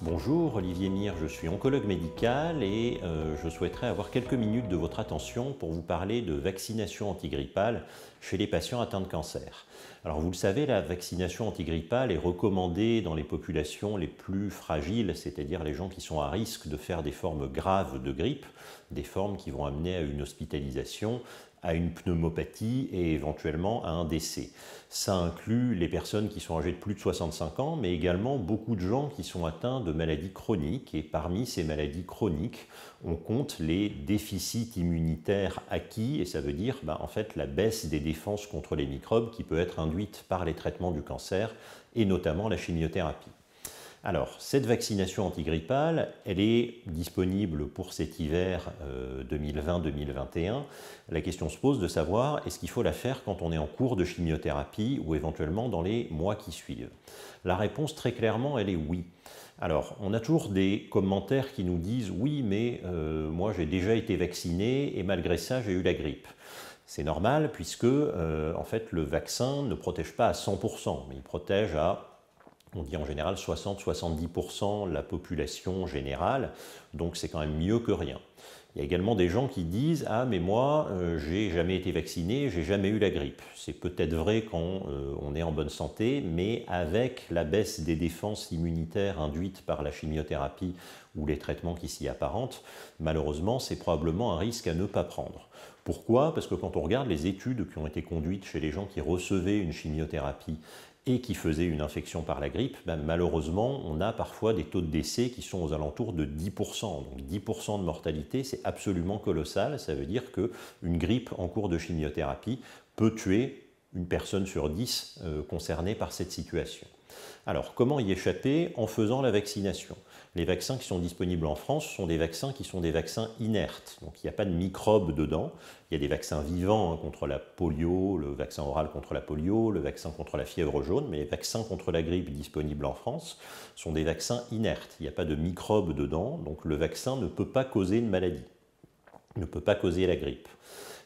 Bonjour, Olivier Mire, je suis oncologue médical et euh, je souhaiterais avoir quelques minutes de votre attention pour vous parler de vaccination antigrippale chez les patients atteints de cancer. Alors vous le savez, la vaccination antigrippale est recommandée dans les populations les plus fragiles, c'est-à-dire les gens qui sont à risque de faire des formes graves de grippe, des formes qui vont amener à une hospitalisation à une pneumopathie et éventuellement à un décès. Ça inclut les personnes qui sont âgées de plus de 65 ans, mais également beaucoup de gens qui sont atteints de maladies chroniques. Et parmi ces maladies chroniques, on compte les déficits immunitaires acquis, et ça veut dire bah, en fait la baisse des défenses contre les microbes qui peut être induite par les traitements du cancer et notamment la chimiothérapie. Alors, cette vaccination antigrippale, elle est disponible pour cet hiver 2020-2021. Euh, la question se pose de savoir est-ce qu'il faut la faire quand on est en cours de chimiothérapie ou éventuellement dans les mois qui suivent La réponse très clairement, elle est oui. Alors, on a toujours des commentaires qui nous disent oui, mais euh, moi j'ai déjà été vacciné et malgré ça j'ai eu la grippe. C'est normal puisque euh, en fait le vaccin ne protège pas à 100%, mais il protège à on dit en général 60-70% la population générale, donc c'est quand même mieux que rien. Il y a également des gens qui disent Ah, mais moi, euh, j'ai jamais été vacciné, j'ai jamais eu la grippe. C'est peut-être vrai quand euh, on est en bonne santé, mais avec la baisse des défenses immunitaires induites par la chimiothérapie ou les traitements qui s'y apparentent, malheureusement, c'est probablement un risque à ne pas prendre. Pourquoi Parce que quand on regarde les études qui ont été conduites chez les gens qui recevaient une chimiothérapie et qui faisait une infection par la grippe, ben, malheureusement, on a parfois des taux de décès qui sont aux alentours de 10%. Donc 10% de mortalité, c'est absolument colossal. Ça veut dire qu'une grippe en cours de chimiothérapie peut tuer une personne sur 10 euh, concernée par cette situation. Alors, comment y échapper En faisant la vaccination. Les vaccins qui sont disponibles en France sont des vaccins qui sont des vaccins inertes, donc il n'y a pas de microbes dedans. Il y a des vaccins vivants hein, contre la polio, le vaccin oral contre la polio, le vaccin contre la fièvre jaune, mais les vaccins contre la grippe disponibles en France sont des vaccins inertes. Il n'y a pas de microbes dedans, donc le vaccin ne peut pas causer une maladie, ne peut pas causer la grippe.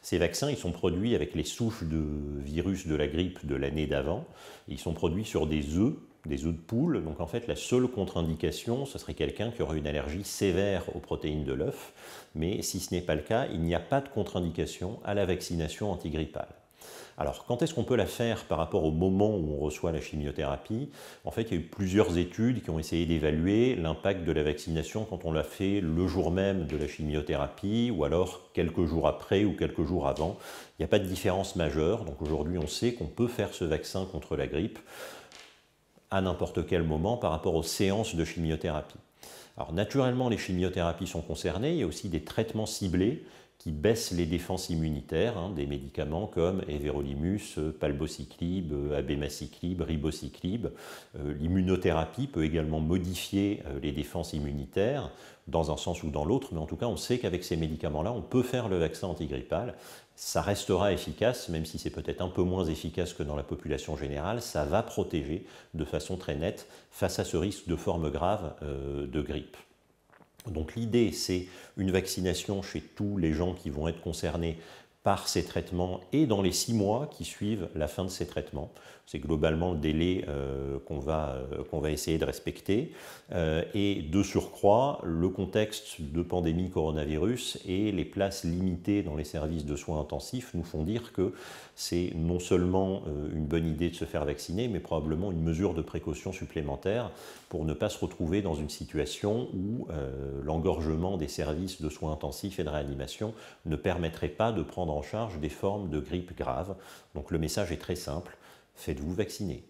Ces vaccins, ils sont produits avec les souches de virus de la grippe de l'année d'avant. Ils sont produits sur des œufs, des œufs de poule. Donc en fait, la seule contre-indication, ce serait quelqu'un qui aurait une allergie sévère aux protéines de l'œuf. Mais si ce n'est pas le cas, il n'y a pas de contre-indication à la vaccination antigrippale. Alors, quand est-ce qu'on peut la faire par rapport au moment où on reçoit la chimiothérapie En fait, il y a eu plusieurs études qui ont essayé d'évaluer l'impact de la vaccination quand on l'a fait le jour même de la chimiothérapie ou alors quelques jours après ou quelques jours avant. Il n'y a pas de différence majeure. Donc aujourd'hui, on sait qu'on peut faire ce vaccin contre la grippe à n'importe quel moment par rapport aux séances de chimiothérapie. Alors naturellement, les chimiothérapies sont concernées, il y a aussi des traitements ciblés qui baissent les défenses immunitaires, hein, des médicaments comme Everolimus, Palbociclib, Abemaciclib, Ribociclib. Euh, l'immunothérapie peut également modifier euh, les défenses immunitaires dans un sens ou dans l'autre, mais en tout cas, on sait qu'avec ces médicaments-là, on peut faire le vaccin antigrippal. Ça restera efficace, même si c'est peut-être un peu moins efficace que dans la population générale, ça va protéger de façon très nette face à ce risque de forme grave euh, de grippe. Donc l'idée, c'est une vaccination chez tous les gens qui vont être concernés par ces traitements et dans les six mois qui suivent la fin de ces traitements. C'est globalement le délai euh, qu'on va, euh, va essayer de respecter. Euh, et de surcroît, le contexte de pandémie coronavirus et les places limitées dans les services de soins intensifs nous font dire que c'est non seulement une bonne idée de se faire vacciner, mais probablement une mesure de précaution supplémentaire pour ne pas se retrouver dans une situation où l'engorgement des services de soins intensifs et de réanimation ne permettrait pas de prendre en charge des formes de grippe graves. Donc le message est très simple, faites-vous vacciner.